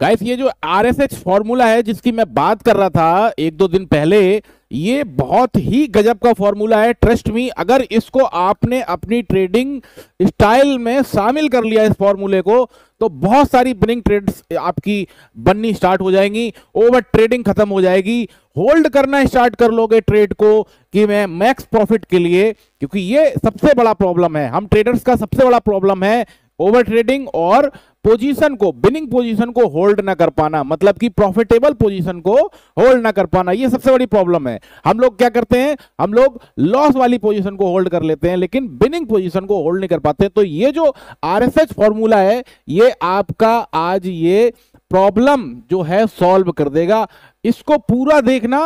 guys ये जो R S H formula है जिसकी मैं बात कर रहा था एक दो दिन पहले ये बहुत ही गजब का फॉर्मूला है ट्रस्ट मी अगर इसको आपने अपनी ट्रेडिंग स्टाइल में शामिल कर लिया इस फॉर्मूले को तो बहुत सारी बिनिंग ट्रेड्स आपकी बननी स्टार्ट हो जाएंगी ओवर ट्रेडिंग खत्म हो जाएगी होल्ड करना स्टार्ट कर लोगे ट्रेड को कि मैं मैक्स प्रॉफिट के लिए क्योंकि ये सबसे बड़ा प्रॉब्लम है हम ट्रेडर्स का सबसे बड़ा प्रॉब्लम है ओवर ट्रेडिंग और पोजीशन को बिनिंग पोजीशन को होल्ड ना कर पाना मतलब कि प्रॉफिटेबल पोजीशन को होल्ड ना कर पाना ये सबसे बड़ी प्रॉब्लम है हम लोग क्या करते हैं हम लोग लॉस वाली पोजीशन को होल्ड कर लेते हैं लेकिन बिनिंग पोजीशन को होल्ड नहीं कर पाते तो ये जो आर एस एच फॉर्मूला है ये आपका आज ये प्रॉब्लम जो है सॉल्व कर देगा इसको पूरा देखना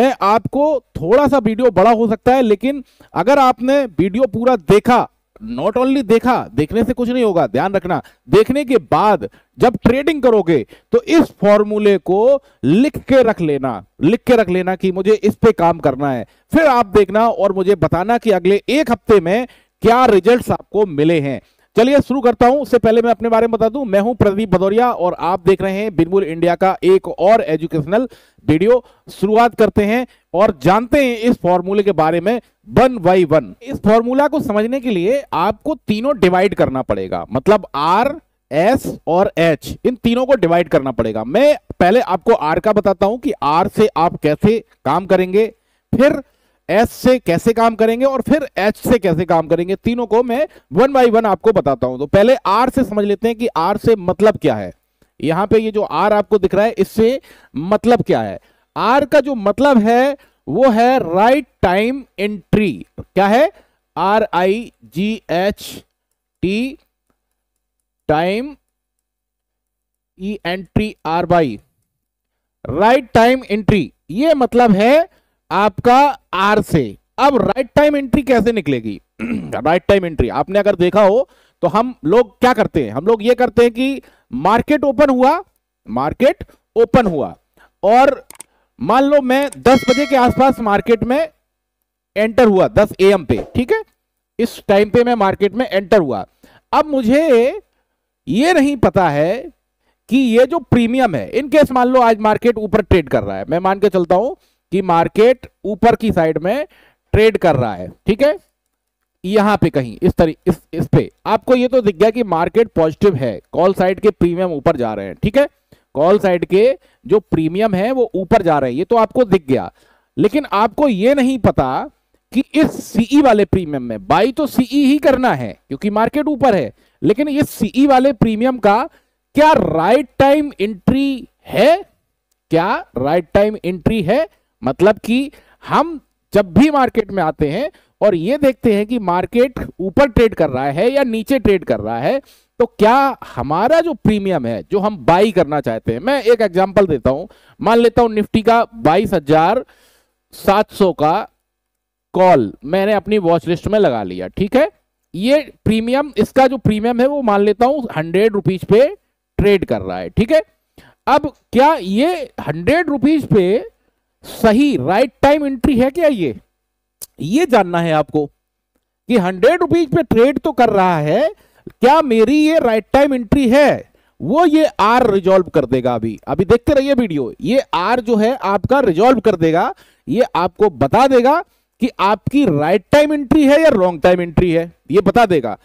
मैं आपको थोड़ा सा वीडियो बड़ा हो सकता है लेकिन अगर आपने वीडियो पूरा देखा नॉट ओनली देखा देखने से कुछ नहीं होगा ध्यान रखना देखने के बाद जब ट्रेडिंग करोगे तो इस फॉर्मूले को लिख के रख लेना लिख के रख लेना कि मुझे इस पे काम करना है फिर आप देखना और मुझे बताना कि अगले एक हफ्ते में क्या रिजल्ट्स आपको मिले हैं चलिए शुरू करता हूं उससे पहले मैं अपने बारे में बता दूं मैं हूं प्रदीप भदौरिया और आप देख रहे हैं बिनबुल इंडिया का एक और एजुकेशनल वीडियो शुरुआत करते हैं और जानते हैं इस फॉर्मूले के बारे में वन बाई वन इस फॉर्मूला को समझने के लिए आपको तीनों डिवाइड करना पड़ेगा मतलब आर एस और एच इन तीनों को डिवाइड करना पड़ेगा मैं पहले आपको आर का बताता हूं कि आर से आप कैसे काम करेंगे फिर एस से कैसे काम करेंगे और फिर एच से कैसे काम करेंगे तीनों को मैं वन बाई वन आपको बताता हूं तो पहले आर से समझ लेते हैं कि आर से मतलब क्या है यहां पे ये जो आर आपको दिख रहा है इससे मतलब क्या है आर का जो मतलब है वो है राइट टाइम एंट्री क्या है R I G H T time E entry R by right time entry ये मतलब है आपका आर से अब राइट टाइम एंट्री कैसे निकलेगी राइट टाइम एंट्री आपने अगर देखा हो तो हम लोग क्या करते हैं हम लोग ये करते हैं कि मार्केट ओपन हुआ मार्केट ओपन हुआ और मान लो मैं 10 बजे के आसपास मार्केट में एंटर हुआ 10 एम पे ठीक है इस टाइम पे मैं मार्केट में एंटर हुआ अब मुझे ये नहीं पता है कि ये जो प्रीमियम है इनकेस मान लो आज मार्केट ऊपर ट्रेड कर रहा है मैं मान के चलता हूं कि मार्केट ऊपर की साइड में ट्रेड कर रहा है ठीक है यहां पे कहीं इस तरी इस इस पे आपको ये तो दिख गया कि मार्केट पॉजिटिव है कॉल साइड के प्रीमियम ऊपर जा रहे हैं ठीक है कॉल साइड के जो प्रीमियम है वो ऊपर जा रहे हैं ये तो आपको दिख गया लेकिन आपको ये नहीं पता कि इस सीई e वाले प्रीमियम में बाई तो सीई e ही करना है क्योंकि मार्केट ऊपर है लेकिन इस सीई e वाले प्रीमियम का क्या राइट टाइम एंट्री है क्या राइट टाइम एंट्री है मतलब कि हम जब भी मार्केट में आते हैं और ये देखते हैं कि मार्केट ऊपर ट्रेड कर रहा है या नीचे ट्रेड कर रहा है तो क्या हमारा जो प्रीमियम है जो हम बाई करना चाहते हैं मैं एक एग्जांपल देता हूं मान लेता हूं निफ्टी का बाईस हजार सात सौ का कॉल मैंने अपनी वॉच लिस्ट में लगा लिया ठीक है ये प्रीमियम इसका जो प्रीमियम है वो मान लेता हूं हंड्रेड रुपीज पे ट्रेड कर रहा है ठीक है अब क्या ये हंड्रेड रुपीज पे सही राइट टाइम एंट्री है क्या ये ये जानना है आपको कि हंड्रेड रुपीज पे ट्रेड तो कर रहा है क्या मेरी ये राइट टाइम एंट्री है वो ये आर रिजॉल्व कर देगा अभी अभी देखते रहिए वीडियो ये आर जो है आपका रिजॉल्व कर देगा ये आपको बता देगा कि आपकी राइट टाइम एंट्री है या रॉन्ग टाइम एंट्री है ये बता देगा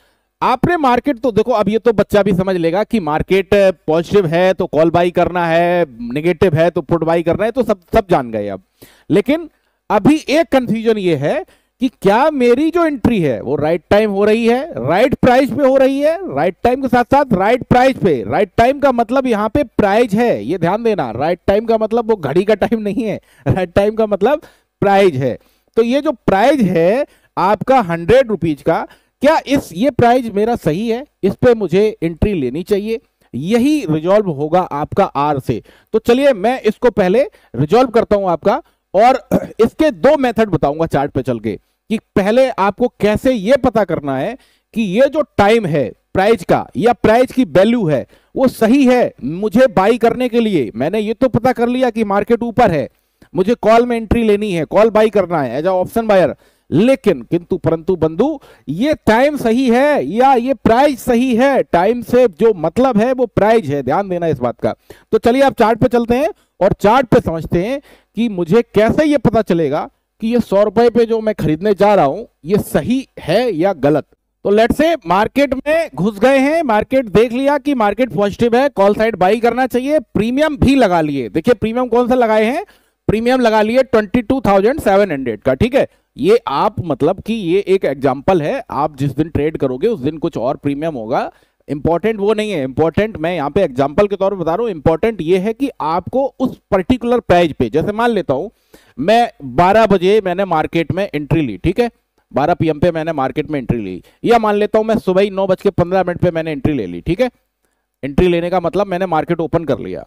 आपने मार्केट तो देखो अब ये तो बच्चा भी समझ लेगा कि मार्केट पॉजिटिव है तो कॉल बाई करना है नेगेटिव है तो पुट बाई करना है तो सब सब जान गए अब लेकिन अभी एक कंफ्यूजन ये है कि क्या मेरी जो एंट्री है वो राइट टाइम हो रही है राइट प्राइस पे हो रही है राइट टाइम के साथ साथ राइट प्राइस पे राइट टाइम का मतलब यहां पे प्राइज है ये ध्यान देना राइट टाइम का मतलब वो घड़ी का टाइम नहीं है राइट टाइम का मतलब प्राइज है तो ये जो प्राइज है आपका हंड्रेड रुपीज का क्या इस ये प्राइज मेरा सही है इस पे मुझे एंट्री लेनी चाहिए यही रिजॉल्व होगा आपका आर से तो चलिए मैं इसको पहले रिजॉल्व करता हूं आपका और इसके दो मेथड बताऊंगा चार्ट पे चल के कि पहले आपको कैसे ये पता करना है कि ये जो टाइम है प्राइज का या प्राइज की वैल्यू है वो सही है मुझे बाई करने के लिए मैंने ये तो पता कर लिया कि मार्केट ऊपर है मुझे कॉल में एंट्री लेनी है कॉल बाई करना है एज ए ऑप्शन बायर लेकिन किंतु परंतु बंधु ये टाइम सही है या ये प्राइज सही है टाइम से जो मतलब है वो प्राइज है ध्यान देना इस बात का तो चलिए आप चार्ट पे चलते हैं और चार्ट पे समझते हैं कि मुझे कैसे ये पता चलेगा कि ये सौ रुपए पे जो मैं खरीदने जा रहा हूं ये सही है या गलत तो लेट से मार्केट में घुस गए हैं मार्केट देख लिया कि मार्केट पॉजिटिव है कॉल साइड बाई करना चाहिए प्रीमियम भी लगा लिए देखिए प्रीमियम कौन सा लगाए हैं प्रीमियम लगा लिए twenty two thousand seven hundred का ठीक है ये आप मतलब कि ये एक एग्जाम्पल है आप जिस दिन ट्रेड करोगे उस दिन कुछ और प्रीमियम होगा इंपॉर्टेंट वो नहीं है इंपॉर्टेंट मैं यहाँ पे एग्जाम्पल के तौर पर बता रहा हूँ इंपॉर्टेंट ये है कि आपको उस पर्टिकुलर प्राइज पे जैसे मान लेता हूँ मैं 12 बजे मैंने मार्केट में एंट्री ली ठीक है 12 पीएम पे मैंने मार्केट में एंट्री ली या मान लेता हूँ मैं सुबह ही नौ बज के पंद्रह मिनट पर मैंने एंट्री ले ली ठीक है एंट्री लेने का मतलब मैंने मार्केट ओपन कर लिया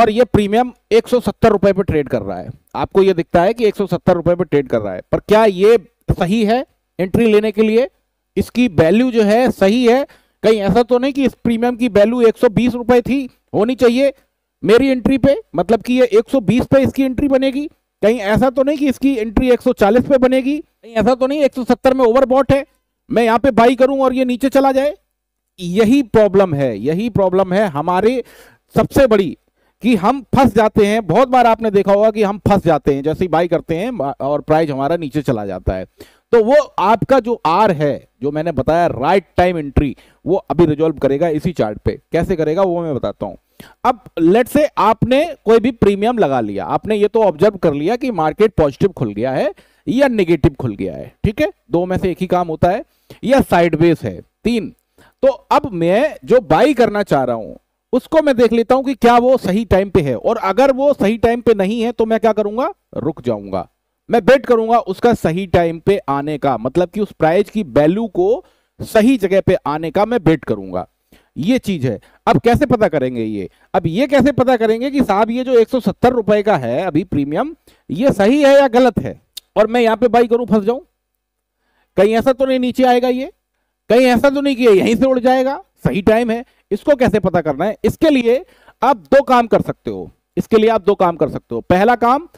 और ये प्रीमियम एक सौ पे ट्रेड कर रहा है आपको ये दिखता है कि एक सौ पे ट्रेड कर रहा है पर क्या ये सही है एंट्री लेने के लिए इसकी वैल्यू जो है सही है कहीं ऐसा तो नहीं कि इस प्रीमियम की वैल्यू एक रुपए थी होनी चाहिए मेरी एंट्री पे मतलब कि ये 120 पे इसकी एंट्री बनेगी कहीं ऐसा तो नहीं कि इसकी एंट्री 140 पे बनेगी कहीं ऐसा तो नहीं 170 में ओवरबॉट है मैं यहाँ पे बाई करूं और ये नीचे चला जाए यही प्रॉब्लम है यही प्रॉब्लम है हमारे सबसे बड़ी कि हम फंस जाते हैं बहुत बार आपने देखा होगा कि हम फंस जाते हैं जैसे बाई करते हैं और प्राइस हमारा नीचे चला जाता है तो वो आपका जो आर है जो मैंने बताया राइट टाइम एंट्री वो अभी रिजोल्व करेगा इसी चार्ट पे कैसे करेगा वो मैं बताता हूं अब लेट से आपने कोई भी प्रीमियम लगा लिया आपने ये तो ऑब्जर्व कर लिया कि मार्केट पॉजिटिव खुल गया है या निगेटिव खुल गया है ठीक है दो में से एक ही काम होता है या साइडवेज है तीन तो अब मैं जो बाई करना चाह रहा हूं उसको मैं देख लेता हूं कि क्या वो सही टाइम पे है और अगर वो सही टाइम पे नहीं है तो मैं क्या करूंगा रुक जाऊंगा मैं बेट करूंगा उसका सही टाइम पे आने का मतलब कि उस प्राइज की वैल्यू को सही जगह पे आने का मैं बेट करूंगा ये चीज है अब कैसे पता करेंगे ये अब ये कैसे पता करेंगे कि साहब ये जो एक रुपए का है अभी प्रीमियम ये सही है या गलत है और मैं यहां पे बाई करूं फंस जाऊं कहीं ऐसा तो नहीं नीचे आएगा ये कहीं ऐसा तो नहीं किया यहीं से उड़ जाएगा सही टाइम है इसको कैसे पता करना है इसके लिए आप दो काम कर सकते हो इसके लिए आप दो काम कर सकते हो पहला काम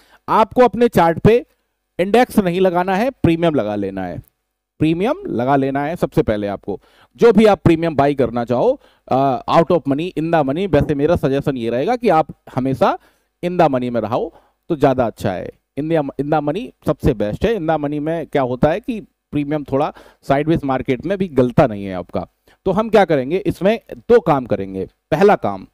आपको अपने चार्ट पे इंडेक्स नहीं लगाना है प्रीमियम लगा लेना है प्रीमियम लगा लेना है सबसे पहले आपको जो भी आप प्रीमियम बाई करना चाहो out of money in the money वैसे मेरा सजेशन ये रहेगा कि आप हमेशा इन द मनी में रहो तो ज़्यादा अच्छा है इन द मनी सबसे बेस्ट है इन द मनी में क्या होता है कि प्रीमियम थोड़ा साइडवेज मार्केट में भी गलता नहीं है आपका तो हम क्या करेंगे इसमें दो काम करेंगे पहला काम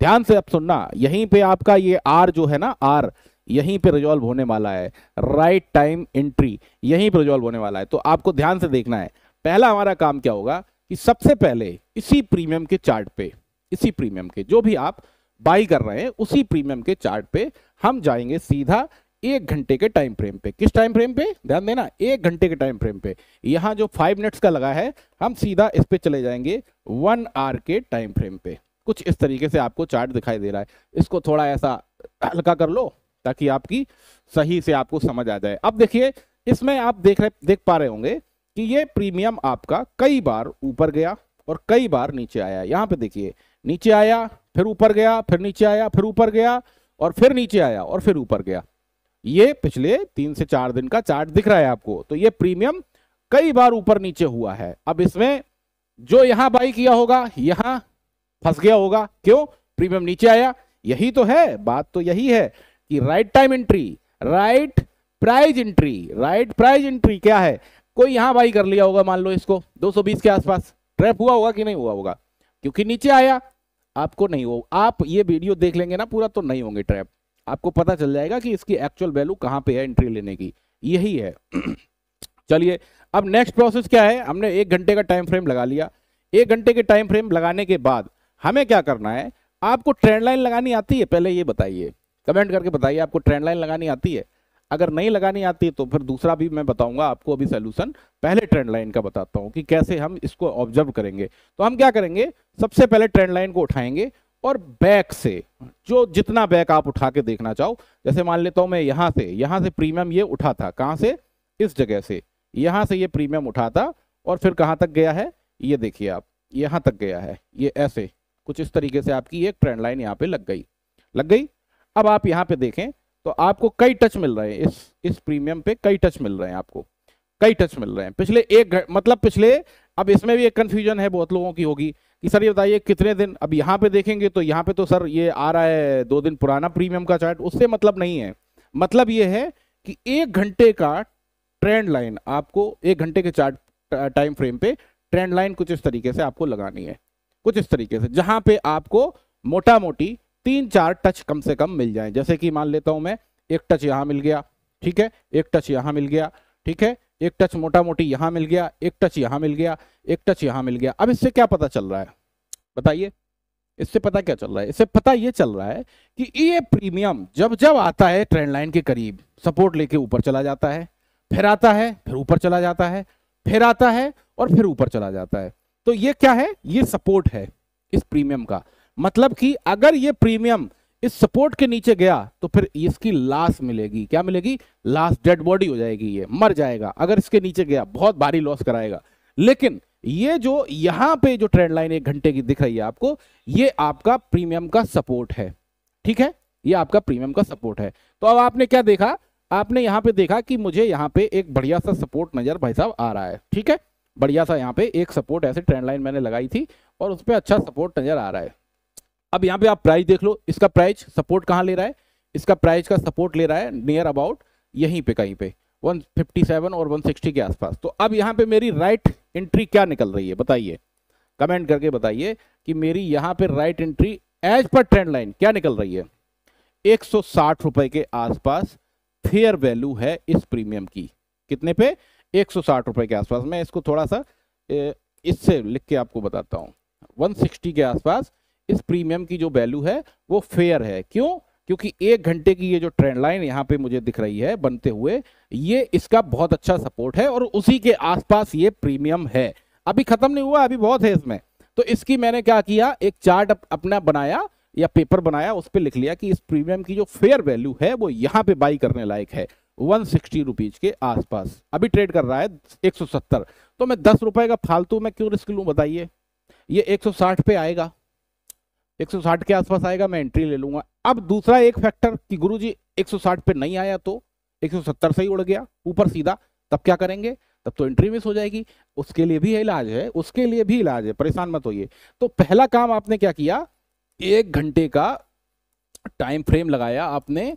ध्यान से अब सुनना यहीं पे आपका ये आर जो है ना आर यहीं पे रिजॉल्व होने वाला है राइट टाइम एंट्री यहीं पे रिजॉल्व होने वाला है तो आपको ध्यान से देखना है पहला हमारा काम क्या होगा कि सबसे पहले इसी प्रीमियम के चार्ट पे इसी प्रीमियम के जो भी आप बाई कर रहे हैं उसी प्रीमियम के चार्ट पे हम जाएंगे सीधा एक घंटे के टाइम फ्रेम पे किस टाइम फ्रेम पे ध्यान देना एक घंटे के टाइम फ्रेम पे यहाँ जो फाइव मिनट्स का लगा है हम सीधा इस पे चले जाएंगे वन आर के टाइम फ्रेम पे कुछ इस तरीके से आपको चार्ट दिखाई दे रहा है इसको थोड़ा ऐसा हल्का कर लो ताकि आपकी सही से आपको समझ आ जाए अब देखिए इसमें आप देख रहे देख पा रहे होंगे कि ये प्रीमियम आपका कई बार ऊपर गया और कई बार नीचे आया यहाँ पे देखिए नीचे आया फिर ऊपर गया फिर नीचे आया फिर ऊपर गया और फिर नीचे आया और फिर ऊपर गया ये पिछले तीन से चार दिन का चार्ट दिख रहा है आपको तो ये प्रीमियम कई बार ऊपर नीचे हुआ है अब इसमें जो यहां बाई किया होगा यहां फंस गया होगा क्यों प्रीमियम नीचे आया यही तो है बात तो यही है कि right time entry right price entry right price entry क्या है कोई यहां बाई कर लिया होगा मान लो इसको 220 के आसपास ट्रैप हुआ होगा कि नहीं हुआ होगा क्योंकि नीचे आया आपको नहीं हो आप ये वीडियो देख लेंगे ना पूरा तो नहीं होंगे ट्रैप आपको पता चल जाएगा कि इसकी एक्चुअल वैल्यू कहाँ पे है एंट्री लेने की यही है चलिए अब नेक्स्ट प्रोसेस क्या है हमने एक घंटे का टाइम फ्रेम लगा लिया एक घंटे के टाइम फ्रेम लगाने के बाद हमें क्या करना है आपको ट्रेंड लाइन लगानी आती है पहले ये बताइए कमेंट करके बताइए आपको ट्रेंड लाइन लगानी आती है अगर नहीं लगानी आती तो फिर दूसरा भी मैं बताऊंगा आपको अभी सोल्यूशन पहले ट्रेंड लाइन का बताता हूँ कि कैसे हम इसको ऑब्जर्व करेंगे तो हम क्या करेंगे सबसे पहले ट्रेंड लाइन को उठाएंगे और बैक से जो जितना बैक आप उठा के देखना चाहो जैसे मान लेता हूं मैं यहां से यहां से प्रीमियम ये उठा था कहां से इस जगह से यहां से ये प्रीमियम उठा था और फिर कहां तक गया है ये देखिए आप यहां तक गया है ये ऐसे कुछ इस तरीके से आपकी एक ट्रेंड लाइन यहाँ पे लग गई लग गई अब आप यहाँ पे देखें तो आपको कई टच मिल रहे हैं इस इस प्रीमियम पे कई टच मिल रहे हैं आपको कई टच मिल रहे हैं पिछले एक मतलब पिछले अब इसमें भी एक कन्फ्यूजन है बहुत लोगों की होगी कि सर ये बताइए कितने दिन अब यहाँ पे देखेंगे तो यहाँ पे तो सर ये आ रहा है दो दिन पुराना प्रीमियम का चार्ट उससे मतलब नहीं है मतलब ये है कि एक घंटे का ट्रेंड लाइन आपको एक घंटे के चार्ट टाइम फ्रेम पे ट्रेंड लाइन कुछ इस तरीके से आपको लगानी है कुछ इस तरीके से जहां पे आपको मोटा मोटी तीन चार टच कम से कम मिल जाए जैसे कि मान लेता हूं मैं एक टच यहां मिल गया ठीक है एक टच यहां मिल गया ठीक है एक टच मोटा मोटी यहां मिल गया एक टच यहां मिल गया एक टच यहां मिल गया अब इससे क्या पता चल रहा है बताइए इससे पता क्या चल रहा है इससे पता यह चल रहा है कि ये e प्रीमियम जब जब आता है ट्रेंड लाइन के करीब सपोर्ट लेके ऊपर चला जाता है फिर आता है फिर ऊपर चला जाता है फिर आता है और फिर ऊपर चला जाता है तो ये क्या है ये सपोर्ट है इस प्रीमियम का मतलब कि अगर ये प्रीमियम इस सपोर्ट के नीचे गया तो फिर इसकी लाश मिलेगी क्या मिलेगी लाश डेड बॉडी हो जाएगी ये मर जाएगा अगर इसके नीचे गया बहुत भारी लॉस कराएगा लेकिन ये जो यहां पे जो ट्रेंड लाइन एक घंटे की दिख रही है आपको ये आपका प्रीमियम का सपोर्ट है ठीक है ये आपका प्रीमियम का सपोर्ट है तो अब आपने क्या देखा आपने यहां पे देखा कि मुझे यहां पे एक बढ़िया सा सपोर्ट नजर भाई साहब आ रहा है ठीक है बढ़िया सा यहाँ पे एक सपोर्ट ऐसे ट्रेंड लाइन मैंने लगाई थी और उस पर अच्छा सपोर्ट नजर आ रहा है अब यहाँ पे आप प्राइस देख लो इसका प्राइस सपोर्ट कहाँ ले रहा है इसका प्राइस का सपोर्ट ले रहा है नियर अबाउट यहीं पे कहीं पे 157 और 160 के आसपास तो अब यहाँ पे मेरी राइट एंट्री क्या निकल रही है बताइए कमेंट करके बताइए कि मेरी यहाँ पे right entry as per trend line क्या निकल रही है एक रुपए के आसपास फेयर वैल्यू है इस प्रीमियम की कितने पे एक रुपए के आसपास मैं इसको थोड़ा सा इससे लिख के आपको बताता हूँ 160 के आसपास इस प्रीमियम की जो वैल्यू है वो फेयर है क्यों क्योंकि एक घंटे की ये जो ट्रेंड लाइन यहाँ पे मुझे दिख रही है बनते हुए ये इसका बहुत अच्छा सपोर्ट है और उसी के आसपास ये प्रीमियम है अभी खत्म नहीं हुआ अभी बहुत है इसमें तो इसकी मैंने क्या किया एक चार्ट अपना बनाया या पेपर बनाया उस पर लिख लिया कि इस प्रीमियम की जो फेयर वैल्यू है वो यहाँ पे बाई करने लायक है वन सिक्सटी रुपीज के आसपास अभी ट्रेड कर रहा है एक सौ सत्तर तो मैं दस रुपए का फालतू मैं क्यों रिस्क लूँ बताइए ये एक सौ साठ पे आएगा साठ के आसपास आएगा मैं एंट्री ले लूंगा अब दूसरा एक फैक्टर कि सौ साठ पे नहीं आया तो सत्तर से ही उड़ गया ऊपर सीधा तब क्या करेंगे तब तो एंट्री मिस हो जाएगी उसके लिए भी इलाज है उसके लिए भी इलाज है परेशान मत होइए तो पहला काम आपने क्या किया एक घंटे का टाइम फ्रेम लगाया आपने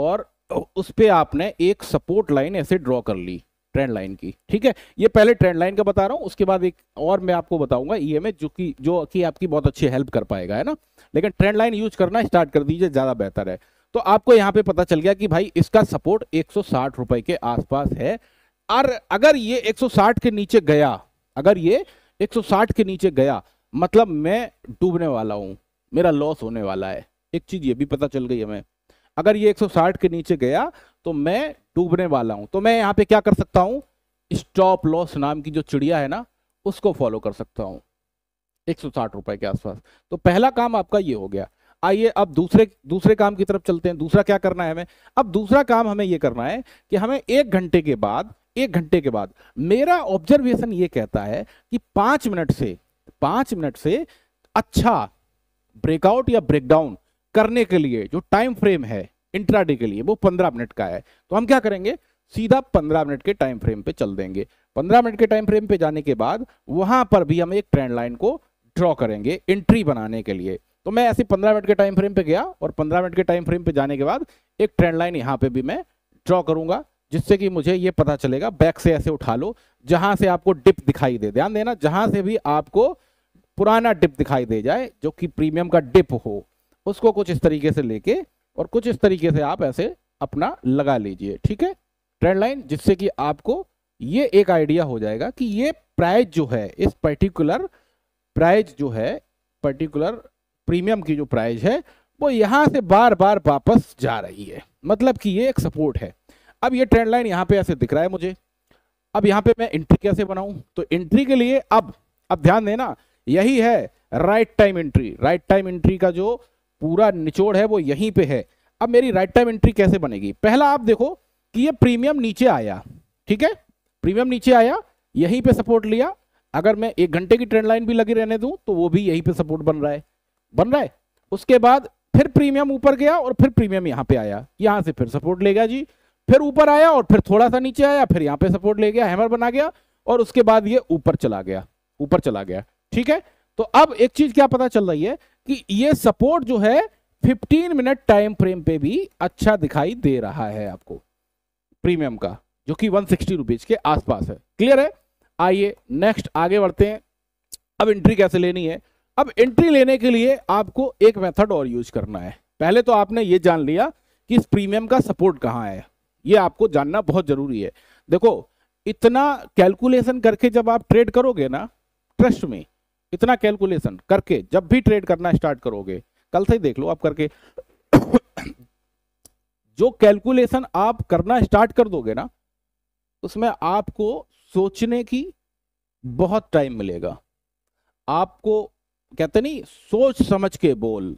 और उस पर आपने एक सपोर्ट लाइन ऐसे ड्रॉ कर ली ट्रेंड लाइन की ठीक है ये पहले ट्रेंड लाइन का बता रहा हूँ उसके बाद एक और मैं आपको बताऊंगा ई e जो कि जो कि आपकी बहुत अच्छी हेल्प कर पाएगा है ना लेकिन ट्रेंड लाइन यूज करना स्टार्ट कर दीजिए ज़्यादा बेहतर है तो आपको यहाँ पे पता चल गया कि भाई इसका सपोर्ट एक रुपए के आसपास है और अगर ये एक के नीचे गया अगर ये एक के नीचे गया मतलब मैं डूबने वाला हूँ मेरा लॉस होने वाला है एक चीज़ ये भी पता चल गई हमें अगर ये 160 के नीचे गया तो मैं डूबने वाला हूं तो मैं यहां पे क्या कर सकता हूं स्टॉप लॉस नाम की जो चिड़िया है ना उसको फॉलो कर सकता हूं एक सौ रुपए के आसपास तो पहला काम आपका ये हो गया आइए अब दूसरे दूसरे काम की तरफ चलते हैं दूसरा क्या करना है हमें अब दूसरा काम हमें ये करना है कि हमें एक घंटे के बाद एक घंटे के बाद मेरा ऑब्जर्वेशन ये कहता है कि पांच मिनट से पांच मिनट से अच्छा ब्रेकआउट या ब्रेकडाउन करने के लिए जो टाइम फ्रेम है इंट्राडे के लिए वो पंद्रह मिनट का है तो हम क्या करेंगे सीधा पंद्रह मिनट के टाइम फ्रेम पे चल देंगे पंद्रह मिनट के टाइम फ्रेम पे जाने के बाद वहां पर भी हम एक ट्रेंड लाइन को ड्रॉ करेंगे एंट्री बनाने के लिए तो मैं ऐसे पंद्रह मिनट के टाइम फ्रेम पे गया और पंद्रह मिनट के टाइम फ्रेम पे जाने के बाद एक ट्रेंड लाइन यहाँ पे भी मैं ड्रॉ करूंगा जिससे कि मुझे ये पता चलेगा बैक से ऐसे उठा लो जहां से आपको डिप दिखाई दे ध्यान देना जहां से भी आपको पुराना डिप दिखाई दे जाए जो कि प्रीमियम का डिप हो उसको कुछ इस तरीके से लेके और कुछ इस तरीके से आप ऐसे अपना लगा लीजिए ठीक है ट्रेंड लाइन जिससे कि आपको ये एक आइडिया हो जाएगा कि ये प्राइज जो है इस पर्टिकुलर प्राइज जो है पर्टिकुलर प्रीमियम की जो प्राइज है वो यहाँ से बार बार वापस जा रही है मतलब कि ये एक सपोर्ट है अब ये ट्रेंड लाइन यहाँ पे ऐसे दिख रहा है मुझे अब यहाँ पे मैं एंट्री कैसे बनाऊं तो एंट्री के लिए अब अब ध्यान देना यही है right time entry right time entry का जो पूरा निचोड़ है वो यहीं पे है अब मेरी राइट टाइम एंट्री कैसे बनेगी पहला आप देखो कि ये प्रीमियम नीचे आया ठीक है प्रीमियम नीचे आया यहीं पे सपोर्ट लिया अगर मैं एक घंटे की ट्रेंड लाइन भी लगी रहने दूं तो वो भी यहीं पे सपोर्ट बन रहा है बन रहा है उसके बाद फिर प्रीमियम ऊपर गया और फिर प्रीमियम यहाँ पे आया यहाँ से फिर सपोर्ट ले गया जी फिर ऊपर आया और फिर थोड़ा सा नीचे आया फिर यहाँ पे सपोर्ट ले गया हैमर बना गया और उसके बाद ये ऊपर चला गया ऊपर चला गया ठीक है तो अब एक चीज क्या पता चल रही है कि ये सपोर्ट जो है 15 मिनट टाइम फ्रेम पे भी अच्छा दिखाई दे रहा है आपको प्रीमियम का जो कि वन सिक्सटी के आसपास है क्लियर है आइए नेक्स्ट आगे बढ़ते हैं अब एंट्री कैसे लेनी है अब एंट्री लेने के लिए आपको एक मेथड और यूज करना है पहले तो आपने ये जान लिया कि इस प्रीमियम का सपोर्ट कहाँ है ये आपको जानना बहुत जरूरी है देखो इतना कैलकुलेशन करके जब आप ट्रेड करोगे ना ट्रस्ट में इतना कैलकुलेशन करके जब भी ट्रेड करना स्टार्ट करोगे कल से ही देख लो आप करके जो कैलकुलेशन आप करना स्टार्ट कर दोगे ना उसमें आपको सोचने की बहुत टाइम मिलेगा आपको कहते नहीं सोच समझ के बोल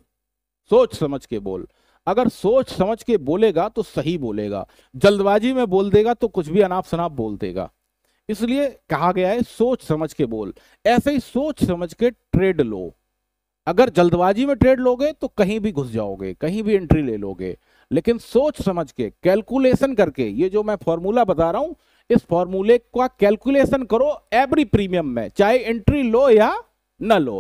सोच समझ के बोल अगर सोच समझ के बोलेगा तो सही बोलेगा जल्दबाजी में बोल देगा तो कुछ भी अनाप शनाप बोल देगा इसलिए कहा गया है सोच समझ के बोल ऐसे ही सोच समझ के ट्रेड लो अगर जल्दबाजी में ट्रेड लोगे तो कहीं भी घुस जाओगे कहीं भी एंट्री ले लोगे लेकिन सोच समझ के कैलकुलेशन करके ये जो मैं फॉर्मूला बता रहा हूं इस फॉर्मूले का कैलकुलेशन करो एवरी प्रीमियम में चाहे एंट्री लो या ना लो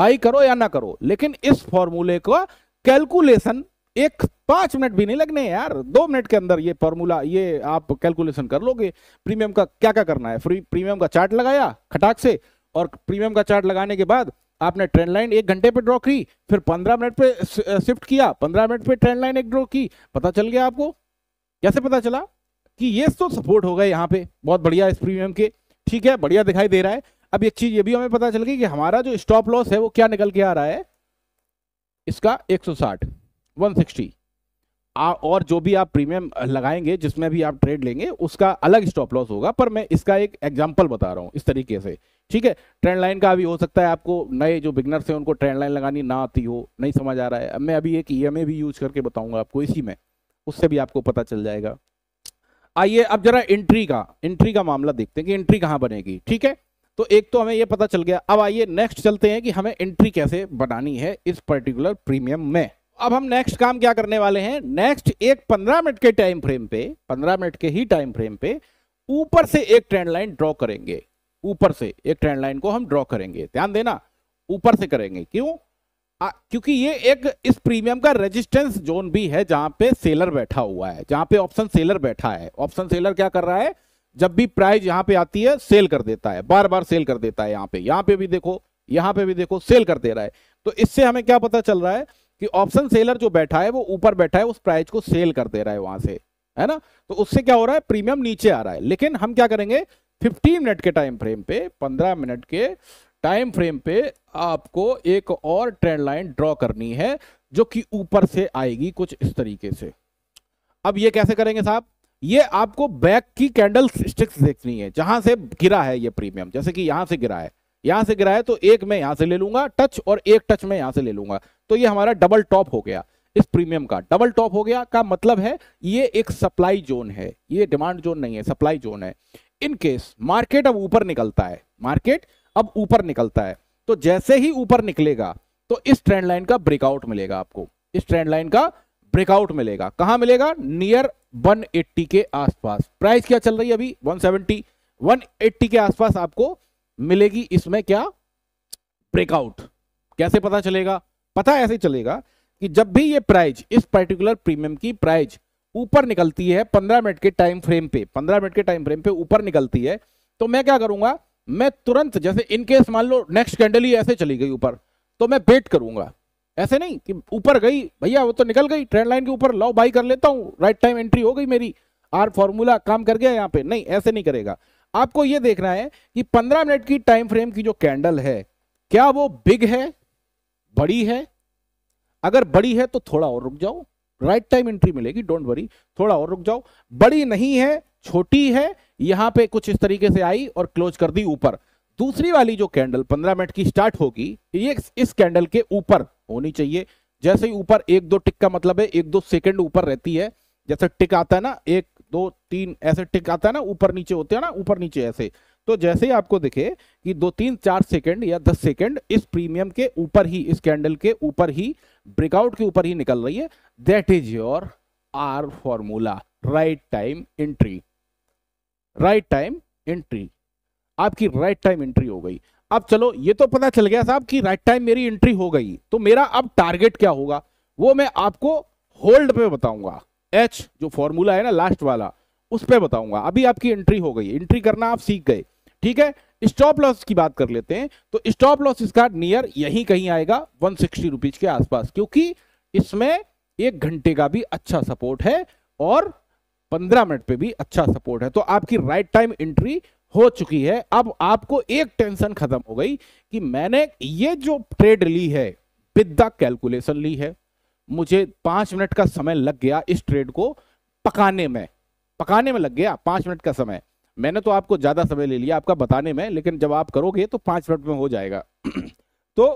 बाई करो या ना करो लेकिन इस फॉर्मूले का कैलकुलेशन एक पांच मिनट भी नहीं लगने यार दो मिनट के अंदर ये फॉर्मूला ये आप कैलकुलेशन कर लोगे प्रीमियम का क्या क्या करना है फ्री प्रीमियम का चार्ट लगाया खटाक से और प्रीमियम का चार्ट लगाने के बाद आपने ट्रेंड लाइन एक घंटे पे ड्रॉ की फिर पंद्रह मिनट पे शिफ्ट किया पंद्रह मिनट पे ट्रेंड लाइन एक ड्रॉ की पता चल गया आपको कैसे पता चला कि ये तो सपोर्ट हो गए यहाँ पे बहुत बढ़िया इस प्रीमियम के ठीक है बढ़िया दिखाई दे रहा है अब एक चीज ये भी हमें पता चल गई कि हमारा जो स्टॉप लॉस है वो क्या निकल के आ रहा है इसका साठ वन सिक्सटी और जो भी आप प्रीमियम लगाएंगे जिसमें भी आप ट्रेड लेंगे उसका अलग स्टॉप लॉस होगा पर मैं इसका एक एग्जांपल बता रहा हूँ इस तरीके से ठीक है ट्रेंड लाइन का अभी हो सकता है आपको नए जो बिगनर्स हैं उनको ट्रेंड लाइन लगानी ना आती हो नहीं समझ आ रहा है मैं अभी एक ई भी यूज करके बताऊंगा आपको इसी में उससे भी आपको पता चल जाएगा आइए अब जरा एंट्री का एंट्री का मामला देखते हैं कि एंट्री कहाँ बनेगी ठीक है तो एक तो हमें ये पता चल गया अब आइए नेक्स्ट चलते हैं कि हमें एंट्री कैसे बनानी है इस पर्टिकुलर प्रीमियम में अब हम नेक्स्ट काम क्या करने वाले हैं नेक्स्ट एक पंद्रह मिनट के टाइम फ्रेम पे पंद्रह मिनट के ही टाइम फ्रेम पे ऊपर से एक ट्रेंड लाइन ड्रॉ करेंगे ऊपर से एक ट्रेंड लाइन को हम ड्रॉ करेंगे ध्यान देना ऊपर से करेंगे क्यों आ, क्योंकि ये एक इस प्रीमियम का रेजिस्टेंस जोन भी है जहां पे सेलर बैठा हुआ है जहां पे ऑप्शन सेलर बैठा है ऑप्शन सेलर क्या कर रहा है जब भी प्राइस यहां पे आती है सेल कर देता है बार बार सेल कर देता है यहां पे यहां पे भी देखो यहां पे भी देखो सेल कर दे रहा है तो इससे हमें क्या पता चल रहा है कि ऑप्शन सेलर जो बैठा है वो ऊपर बैठा है उस प्राइस को सेल कर दे रहा है वहां से है ना तो उससे क्या हो रहा है प्रीमियम नीचे आ रहा है लेकिन हम क्या करेंगे 15 मिनट के टाइम फ्रेम पे 15 मिनट के टाइम फ्रेम पे आपको एक और ट्रेंड लाइन ड्रॉ करनी है जो कि ऊपर से आएगी कुछ इस तरीके से अब ये कैसे करेंगे साहब ये आपको बैक की कैंडल स्टिक्स देखनी है जहां से गिरा है ये प्रीमियम जैसे कि यहां से गिरा है यहां से गिरा है तो एक मैं यहां से ले लूंगा टच और एक टच में यहां से ले लूंगा तो ये हमारा डबल टॉप हो गया इस प्रीमियम का डबल टॉप हो गया का मतलब है ये एक सप्लाई जोन है ये डिमांड जोन नहीं है सप्लाई जोन है इन केस मार्केट अब ऊपर निकलता है मार्केट अब ऊपर निकलता है तो जैसे ही ऊपर निकलेगा तो इस ट्रेंड लाइन का ब्रेकआउट मिलेगा आपको इस ट्रेंड लाइन का ब्रेकआउट मिलेगा कहां मिलेगा नियर 180 के आसपास प्राइस क्या चल रही है अभी 170 180 के आसपास आपको मिलेगी इसमें क्या ब्रेकआउट कैसे पता चलेगा पता ऐसे चलेगा कि जब भी ये प्राइज इस पर्टिकुलर प्रीमियम की प्राइज ऊपर निकलती है पंद्रह मिनट के टाइम फ्रेम पे पंद्रह मिनट के टाइम फ्रेम पे ऊपर निकलती है तो मैं क्या करूंगा मैं तुरंत जैसे इनकेस मान लो नेक्स्ट कैंडल ही ऐसे चली गई ऊपर तो मैं वेट करूंगा ऐसे नहीं कि ऊपर गई भैया वो तो निकल गई ट्रेंड लाइन के ऊपर लो बाई कर लेता हूँ राइट टाइम एंट्री हो गई मेरी आर फॉर्मूला काम कर गया यहाँ पे नहीं ऐसे नहीं करेगा आपको ये देखना है कि पंद्रह मिनट की टाइम फ्रेम की जो कैंडल है क्या वो बिग है बड़ी है अगर बड़ी है तो थोड़ा और रुक जाओ राइट टाइम एंट्री मिलेगी डोंट वरी थोड़ा और रुक जाओ बड़ी नहीं है छोटी है यहां पे कुछ इस तरीके से आई और क्लोज कर दी ऊपर दूसरी वाली जो कैंडल 15 मिनट की स्टार्ट होगी ये इस कैंडल के ऊपर होनी चाहिए जैसे ही ऊपर एक दो टिक का मतलब है एक दो सेकंड ऊपर रहती है जैसे टिक आता है ना एक दो तीन ऐसे टिक आता है ना ऊपर नीचे होते हैं ना ऊपर नीचे ऐसे तो जैसे ही आपको दिखे कि दो तीन चार सेकेंड या दस सेकेंड इस प्रीमियम के ऊपर ही इस कैंडल के ऊपर ही ब्रेकआउट के ऊपर ही निकल रही है that is your R formula right time entry right time entry आपकी राइट टाइम एंट्री हो गई अब चलो ये तो पता चल गया साहब कि राइट टाइम मेरी एंट्री हो गई तो मेरा अब टारगेट क्या होगा वो मैं आपको होल्ड पे बताऊंगा एच जो फॉर्मूला है ना लास्ट वाला उस पर बताऊंगा अभी आपकी एंट्री हो गई एंट्री करना आप सीख गए ठीक है स्टॉप लॉस की बात कर लेते हैं तो स्टॉप लॉस इसका नियर यही कहीं आएगा वन सिक्सटी रुपीज के आसपास क्योंकि इसमें एक घंटे का भी अच्छा सपोर्ट है और पंद्रह मिनट पे भी अच्छा सपोर्ट है तो आपकी राइट टाइम एंट्री हो चुकी है अब आपको एक टेंशन खत्म हो गई कि मैंने ये जो ट्रेड ली है विद द कैलकुलेशन ली है मुझे पांच मिनट का समय लग गया इस ट्रेड को पकाने में पकाने में लग गया पांच मिनट का समय मैंने तो आपको ज़्यादा समय ले लिया आपका बताने में लेकिन जब आप करोगे तो पांच मिनट में हो जाएगा तो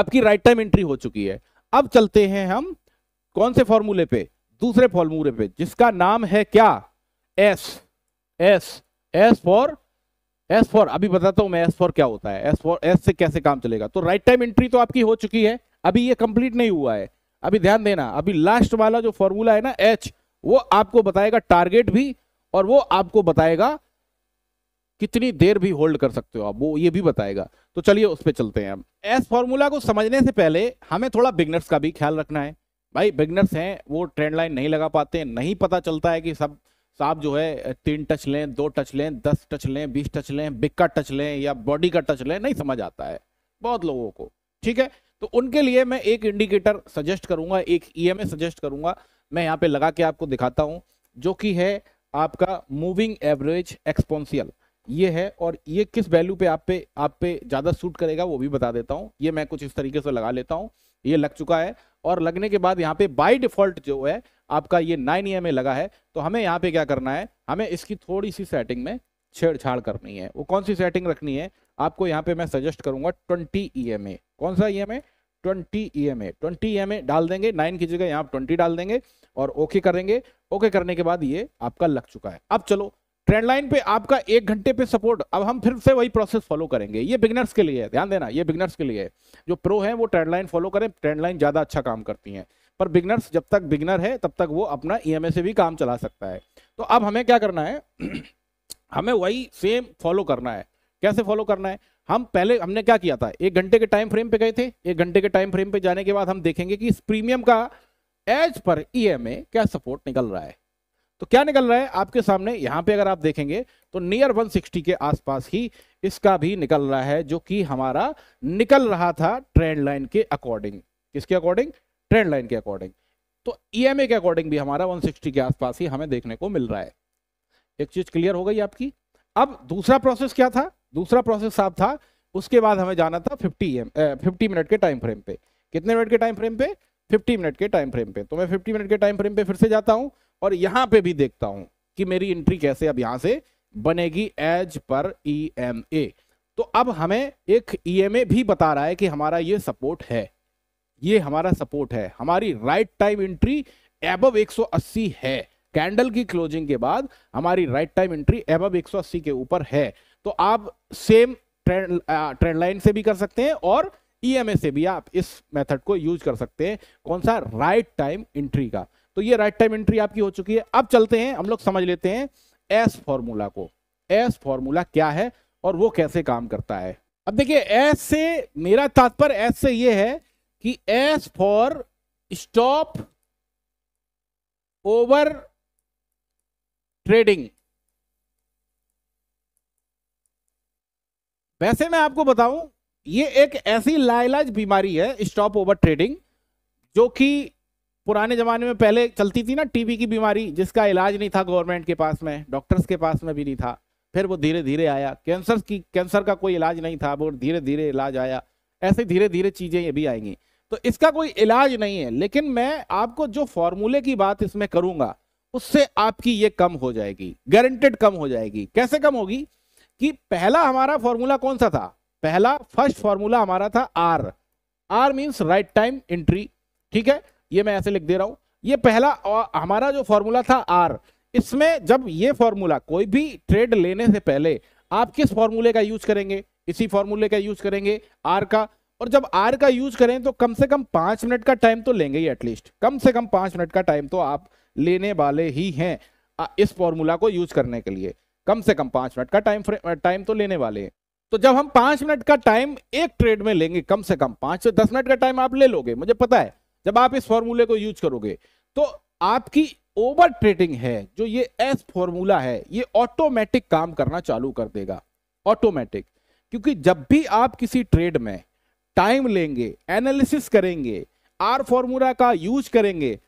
आपकी राइट टाइम एंट्री हो चुकी है अब चलते हैं हम कौन से फॉर्मूले पे दूसरे फॉर्मूले पे जिसका नाम है क्या S S S for S for अभी बताता हूं मैं एस फॉर क्या होता है एस फॉर एस से कैसे काम चलेगा तो राइट टाइम एंट्री तो आपकी हो चुकी है अभी ये कंप्लीट नहीं हुआ है अभी ध्यान देना अभी लास्ट वाला जो फॉर्मूला है ना एच वो आपको बताएगा टारगेट भी और वो आपको बताएगा कितनी देर भी होल्ड कर सकते हो आप वो ये भी बताएगा तो चलिए उस पर चलते हैं हम एस फॉर्मूला को समझने से पहले हमें थोड़ा बिगनर्स का भी ख्याल रखना है भाई बिगनर्स हैं वो ट्रेंड लाइन नहीं लगा पाते नहीं पता चलता है कि सब साहब जो है तीन टच लें दो टच लें दस टच लें बीस टच लें बिक का टच लें या बॉडी का टच लें नहीं समझ आता है बहुत लोगों को ठीक है तो उनके लिए मैं एक इंडिकेटर सजेस्ट करूंगा एक ई सजेस्ट करूंगा मैं यहाँ पे लगा के आपको दिखाता हूँ जो कि है आपका मूविंग एवरेज एक्सपोनशियल ये है और ये किस वैल्यू पे आप पे आप पे ज़्यादा सूट करेगा वो भी बता देता हूँ ये मैं कुछ इस तरीके से लगा लेता हूँ ये लग चुका है और लगने के बाद यहाँ पे बाय डिफॉल्ट जो है आपका ये नाइन ई लगा है तो हमें यहाँ पे क्या करना है हमें इसकी थोड़ी सी सेटिंग में छेड़छाड़ करनी है वो कौन सी सेटिंग रखनी है आपको यहाँ पे मैं सजेस्ट करूंगा ट्वेंटी ई कौन सा E twenty E M A twenty E M A डाल देंगे नाइन की जगह यहाँ आप ट्वेंटी डाल देंगे और ओके करेंगे ओके करने के बाद ये आपका लग चुका है अब चलो ट्रेंड लाइन पे आपका एक घंटे पे सपोर्ट अब हम फिर से वही प्रोसेस फॉलो करेंगे ये बिगनर्स के लिए है ध्यान देना ये बिगनर्स के लिए है जो प्रो हैं वो ट्रेंड लाइन फॉलो करें ट्रेंड लाइन ज़्यादा अच्छा काम करती हैं पर बिगनर्स जब तक बिगनर है तब तक वो अपना ई e से भी काम चला सकता है तो अब हमें क्या करना है हमें वही सेम फॉलो करना है कैसे फॉलो करना है हम पहले हमने क्या किया था एक घंटे के टाइम फ्रेम पे गए थे एक घंटे के टाइम फ्रेम पे जाने के बाद हम देखेंगे कि इस प्रीमियम का एज पर ई e क्या सपोर्ट निकल रहा है तो क्या निकल रहा है आपके सामने यहाँ पे अगर आप देखेंगे तो नियर 160 के आसपास ही इसका भी निकल रहा है जो कि हमारा निकल रहा था ट्रेंड लाइन के अकॉर्डिंग किसके अकॉर्डिंग ट्रेंड लाइन के अकॉर्डिंग तो ईएमए e के अकॉर्डिंग भी हमारा 160 के आसपास ही हमें देखने को मिल रहा है एक चीज क्लियर हो गई आपकी अब दूसरा प्रोसेस क्या था दूसरा प्रोसेस साफ था उसके बाद हमें जाना था फिफ्टी एम फिफ्टी मिनट के टाइम फ्रेम पे कितने मिनट के टाइम फ्रेम पे फिफ्टी मिनट के टाइम फ्रेम पे तो मैं फिफ्टी मिनट के टाइम फ्रेम पे फिर से जाता हूँ और यहाँ पे भी देखता हूँ कि मेरी एंट्री कैसे अब यहाँ से बनेगी एज पर ई एम ए तो अब हमें एक ई एम ए भी बता रहा है कि हमारा ये सपोर्ट है ये हमारा सपोर्ट है हमारी राइट टाइम एंट्री एबव 180 है कैंडल की क्लोजिंग के बाद हमारी राइट टाइम एंट्री एबव 180 के ऊपर है तो आप सेम ट्रेंड ट्रेंड लाइन से भी कर सकते हैं और ईएमए e से भी आप इस मेथड को यूज कर सकते हैं कौन सा राइट टाइम एंट्री का तो ये राइट टाइम एंट्री आपकी हो चुकी है अब चलते हैं हम लोग समझ लेते हैं एस फॉर्मूला को एस फॉर्मूला क्या है और वो कैसे काम करता है अब देखिए एस से मेरा तात्पर्य एस से ये है कि S for stop overtrading वैसे मैं आपको बताऊं ये एक ऐसी लाइलाज बीमारी है स्टॉप ओवर ट्रेडिंग जो कि पुराने ज़माने में पहले चलती थी ना टीबी की बीमारी जिसका इलाज नहीं था गवर्नमेंट के पास में डॉक्टर्स के पास में भी नहीं था फिर वो धीरे धीरे आया कैंसर की कैंसर का कोई इलाज नहीं था वो धीरे धीरे इलाज आया ऐसे धीरे धीरे चीज़ें ये भी आएंगी तो इसका कोई इलाज नहीं है लेकिन मैं आपको जो फॉर्मूले की बात इसमें करूंगा उससे आपकी ये कम हो जाएगी गारंटेड कम हो जाएगी कैसे कम होगी कि पहला हमारा फॉर्मूला कौन सा था पहला फर्स्ट फॉर्मूला हमारा था R R means right time entry ठीक है ये मैं ऐसे लिख दे रहा हूं ये पहला हमारा जो फॉर्मूला था आर इसमें जब ये फॉर्मूला कोई भी ट्रेड लेने से पहले आप किस फॉर्मूले का यूज करेंगे इसी फॉर्मूले का यूज करेंगे आर का और जब आर का यूज करें तो कम से कम पांच मिनट का टाइम तो लेंगे ही एटलीस्ट कम से कम पांच मिनट का टाइम तो आप लेने वाले ही हैं इस फॉर्मूला को यूज करने के लिए कम से कम पांच मिनट का टाइम टाइम तो लेने वाले हैं तो जब हम पांच मिनट का टाइम एक ट्रेड में लेंगे कम से कम पांच से दस मिनट का टाइम आप ले लोगे मुझे पता है जब आप इस फॉर्मूले को यूज करोगे तो आपकी ओवर ट्रेडिंग है जो ये एस फॉर्मूला है ये ऑटोमेटिक काम करना चालू कर देगा ऑटोमेटिक क्योंकि जब भी आप किसी ट्रेड में टाइम लेंगे एनालिसिस करेंगे आर फॉर्मूला का यूज करेंगे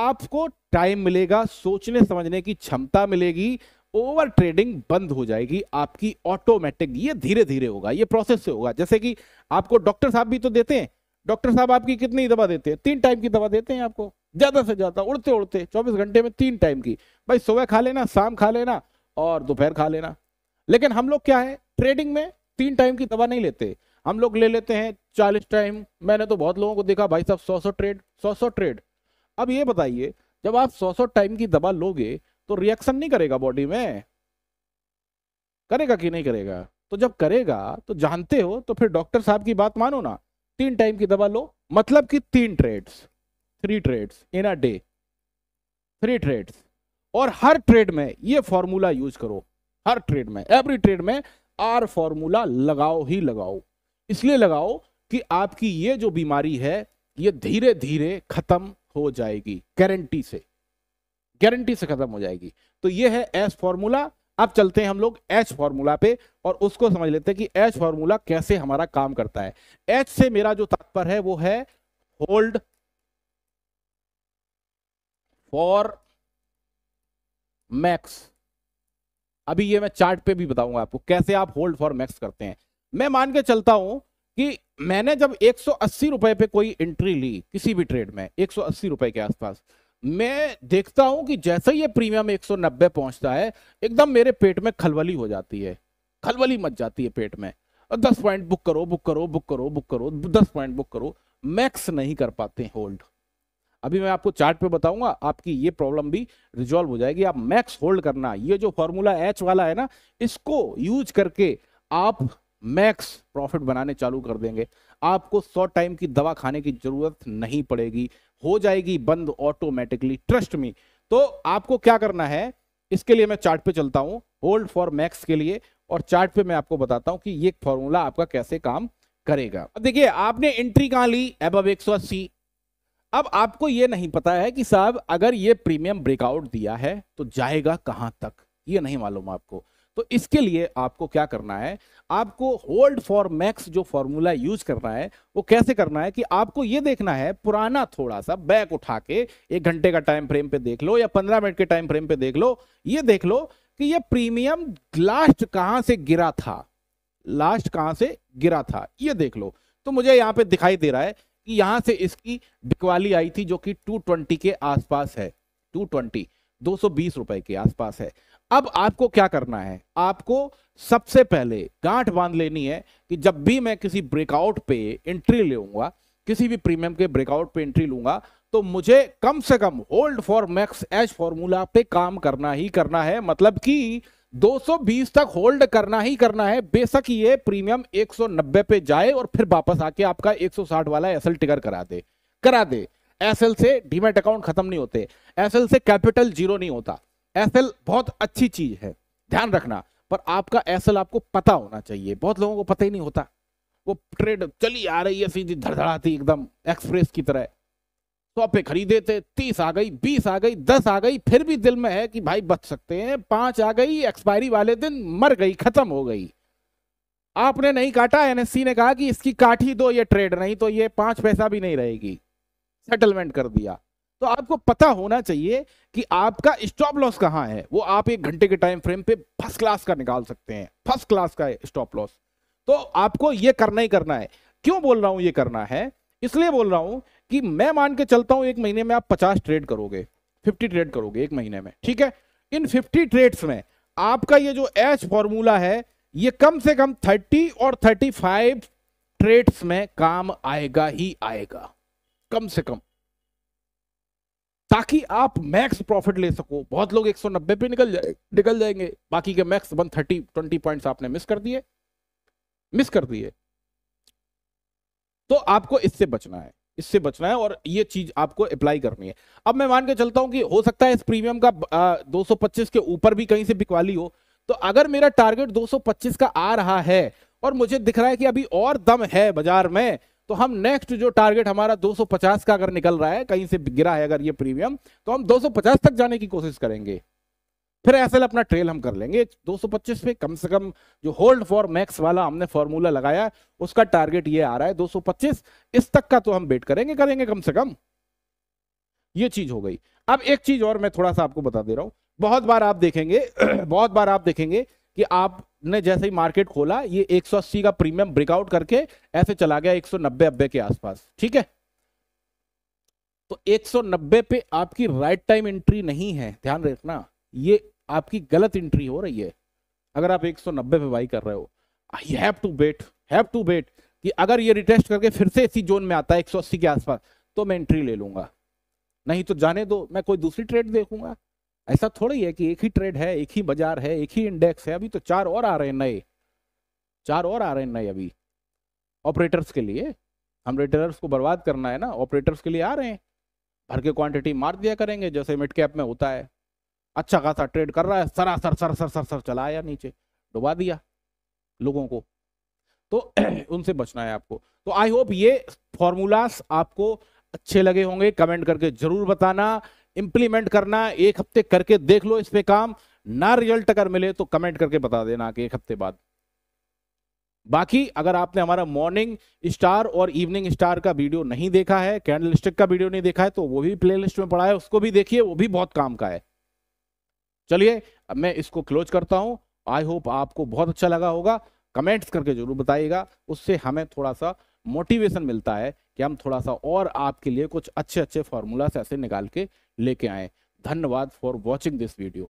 आपको टाइम मिलेगा सोचने समझने की क्षमता मिलेगी ओवर ट्रेडिंग बंद हो जाएगी आपकी ऑटोमेटिक ये धीरे धीरे होगा ये प्रोसेस से होगा जैसे कि आपको डॉक्टर साहब भी तो देते हैं डॉक्टर साहब आपकी कितनी दवा देते हैं तीन टाइम की दवा देते हैं आपको ज्यादा से ज्यादा उड़ते उड़ते 24 घंटे में तीन टाइम की भाई सुबह खा लेना शाम खा लेना और दोपहर खा लेना लेकिन हम लोग क्या है ट्रेडिंग में तीन टाइम की दवा नहीं लेते हम लोग ले लेते हैं चालीस टाइम मैंने तो बहुत लोगों को देखा भाई साहब सौ सौ ट्रेड सौ सौ ट्रेड अब ये बताइए जब आप सौ सौ टाइम की दवा लोगे तो रिएक्शन नहीं करेगा बॉडी में करेगा कि नहीं करेगा तो जब करेगा तो जानते हो तो फिर डॉक्टर साहब की बात मानो ना तीन टाइम की दवा लो मतलब कि तीन trades three trades in a day three trades और हर ट्रेड में ये फॉर्मूला यूज करो हर ट्रेड में एवरी ट्रेड में आर फॉर्मूला लगाओ ही लगाओ इसलिए लगाओ कि आपकी ये जो बीमारी है ये धीरे धीरे खत्म हो जाएगी गारंटी से गारंटी से खत्म हो जाएगी तो ये है एस फॉर्मूला अब चलते हैं हम लोग एच फॉर्मूला पे और उसको समझ लेते हैं कि एच फॉर्मूला कैसे हमारा काम करता है एच से मेरा जो तात्पर्य है वो है होल्ड फॉर मैक्स अभी ये मैं चार्ट पे भी बताऊंगा आपको कैसे आप होल्ड फॉर मैक्स करते हैं मैं मान के चलता हूं कि मैंने जब एक रुपए पे कोई एंट्री ली किसी भी ट्रेड में एक रुपए के आसपास मैं देखता हूं कि जैसे ही ये प्रीमियम 190 पहुंचता है एकदम मेरे पेट में खलबली हो जाती है खलबली मच जाती है पेट में दस पॉइंट बुक करो बुक करो बुक करो बुक करो दस पॉइंट बुक करो मैक्स नहीं कर पाते होल्ड अभी मैं आपको चार्ट पे बताऊंगा आपकी ये प्रॉब्लम भी रिजॉल्व हो जाएगी आप मैक्स होल्ड करना ये जो फॉर्मूला एच वाला है ना इसको यूज करके आप मैक्स प्रॉफिट बनाने चालू कर देंगे आपको सौ टाइम की दवा खाने की जरूरत नहीं पड़ेगी हो जाएगी बंद ऑटोमेटिकली ट्रस्ट मी तो आपको क्या करना है इसके लिए मैं चार्ट पे चलता हूं होल्ड फॉर मैक्स के लिए और चार्ट पे मैं आपको बताता हूं कि ये फॉर्मूला आपका कैसे काम करेगा अब देखिए आपने एंट्री कहां ली अब एक अब आपको ये नहीं पता है कि साहब अगर ये प्रीमियम ब्रेकआउट दिया है तो जाएगा कहां तक ये नहीं मालूम आपको तो इसके लिए आपको क्या करना है आपको होल्ड फॉर मैक्स जो फॉर्मूला यूज करना है वो कैसे करना है कि आपको ये देखना है पुराना थोड़ा सा बैक उठा के एक घंटे का टाइम फ्रेम पे देख लो या पंद्रह मिनट के टाइम फ्रेम पे देख लो ये देख लो कि ये प्रीमियम लास्ट कहां से गिरा था लास्ट कहां से गिरा था ये देख लो तो मुझे यहां पर दिखाई दे रहा है कि यहां से इसकी बिकवाली आई थी जो कि टू के आसपास है टू 220 रुपए के आसपास है अब आपको क्या करना है आपको सबसे पहले गांठ बांध लेनी है कि जब भी मैं किसी ब्रेकआउट पे एंट्री लूंगा किसी भी प्रीमियम के ब्रेकआउट पे एंट्री लूंगा तो मुझे कम से कम hold for max H formula पे काम करना ही करना है मतलब कि 220 तक होल्ड करना ही करना है बेशक ये प्रीमियम 190 पे जाए और फिर वापस आके आपका 160 वाला एसएल टिकर करा दे करा दे एसएल से डीमेट अकाउंट खत्म नहीं होते एसएल से कैपिटल जीरो नहीं होता एसएल बहुत अच्छी चीज है ध्यान रखना पर आपका एसएल आपको पता होना चाहिए बहुत लोगों को पता ही नहीं होता वो ट्रेड चली आ रही है सीधी धड़धड़ाती एकदम एक्सप्रेस की तरह तो पे खरीदे थे तीस आ गई बीस आ गई दस आ गई फिर भी दिल में है कि भाई बच सकते हैं पांच आ गई एक्सपायरी वाले दिन मर गई खत्म हो गई आपने नहीं काटा एनएससी ने कहा कि इसकी काट ही दो ये ट्रेड नहीं तो ये पांच पैसा भी नहीं रहेगी सेटलमेंट कर दिया तो आपको पता होना चाहिए कि आपका स्टॉप लॉस कहाँ है वो आप एक घंटे के टाइम फ्रेम पे फर्स्ट क्लास का निकाल सकते हैं फर्स्ट क्लास का स्टॉप लॉस तो आपको ये करना ही करना है क्यों बोल रहा हूं ये करना है इसलिए बोल रहा हूं कि मैं मान के चलता हूं एक महीने में आप पचास ट्रेड करोगे फिफ्टी ट्रेड करोगे एक महीने में ठीक है इन फिफ्टी ट्रेड्स में आपका ये जो एच फॉर्मूला है ये कम से कम थर्टी और थर्टी फाइव ट्रेड्स में काम आएगा ही आएगा कम से कम ताकि आप मैक्स प्रॉफिट ले सको बहुत लोग 190 पे निकल जाए निकल जाएंगे बाकी के मैक्स 130 20 पॉइंट्स आपने मिस कर दिए मिस कर दिए तो आपको इससे बचना है इससे बचना है और ये चीज आपको अप्लाई करनी है अब मैं मान के चलता हूं कि हो सकता है इस प्रीमियम का आ, 225 के ऊपर भी कहीं से बिकवाली हो तो अगर मेरा टारगेट दो का आ रहा है और मुझे दिख रहा है कि अभी और दम है बाजार में तो हम नेक्स्ट जो टारगेट हमारा 250 का अगर निकल रहा है कहीं से गिरा है अगर ये प्रीमियम तो हम 250 तक जाने की कोशिश करेंगे फिर ऐसे अपना ट्रेल हम कर लेंगे 225 पे कम से कम जो होल्ड फॉर मैक्स वाला हमने फॉर्मूला लगाया उसका टारगेट ये आ रहा है 225 इस तक का तो हम वेट करेंगे करेंगे कम से कम ये चीज हो गई अब एक चीज और मैं थोड़ा सा आपको बता दे रहा हूं बहुत बार आप देखेंगे बहुत बार आप देखेंगे कि आपने जैसे ही मार्केट खोला ये 180 का प्रीमियम ब्रेकआउट करके ऐसे चला गया 190 नब्बे के आसपास ठीक है तो 190 पे आपकी राइट टाइम एंट्री नहीं है ध्यान रखना ये आपकी गलत एंट्री हो रही है अगर आप 190 पे बाई कर रहे हो I have to bet have to bet कि अगर ये रिटेस्ट करके फिर से इसी जोन में आता है एक के आसपास तो मैं एंट्री ले लूंगा नहीं तो जाने दो मैं कोई दूसरी ट्रेड देखूंगा ऐसा थोड़ी है कि एक ही ट्रेड है एक ही बाजार है एक ही इंडेक्स है अभी तो चार और आ रहे हैं नए चार और आ रहे हैं नए अभी ऑपरेटर्स के लिए हम रिटेलर्स को बर्बाद करना है ना ऑपरेटर्स के लिए आ रहे हैं भर के क्वांटिटी मार दिया करेंगे जैसे मिड कैप में होता है अच्छा खासा ट्रेड कर रहा है सरासर सर सर सर सर चलाया नीचे डुबा दिया लोगों को तो उनसे बचना है आपको तो आई होप ये फॉर्मूलास आपको अच्छे लगे होंगे कमेंट करके जरूर बताना इंप्लीमेंट करना एक हफ्ते करके देख लो इस पे काम ना रिजल्ट अगर मिले तो कमेंट करके बता देना कि एक हफ्ते बाद बाकी अगर आपने हमारा मॉर्निंग स्टार और इवनिंग स्टार का वीडियो नहीं देखा है कैंडल स्टिक का वीडियो नहीं देखा है तो वो भी प्लेलिस्ट में पड़ा है उसको भी देखिए वो भी बहुत काम का है चलिए अब मैं इसको क्लोज करता हूं आई होप आपको बहुत अच्छा लगा होगा कमेंट्स करके जरूर बताइएगा उससे हमें थोड़ा सा मोटिवेशन मिलता है कि हम थोड़ा सा और आपके लिए कुछ अच्छे अच्छे फार्मूलास ऐसे निकाल के लेके आए धन्यवाद फॉर वॉचिंग दिस वीडियो